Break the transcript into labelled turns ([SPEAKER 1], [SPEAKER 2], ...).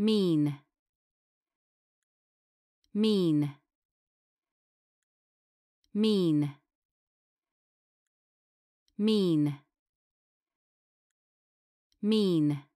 [SPEAKER 1] mean mean mean mean mean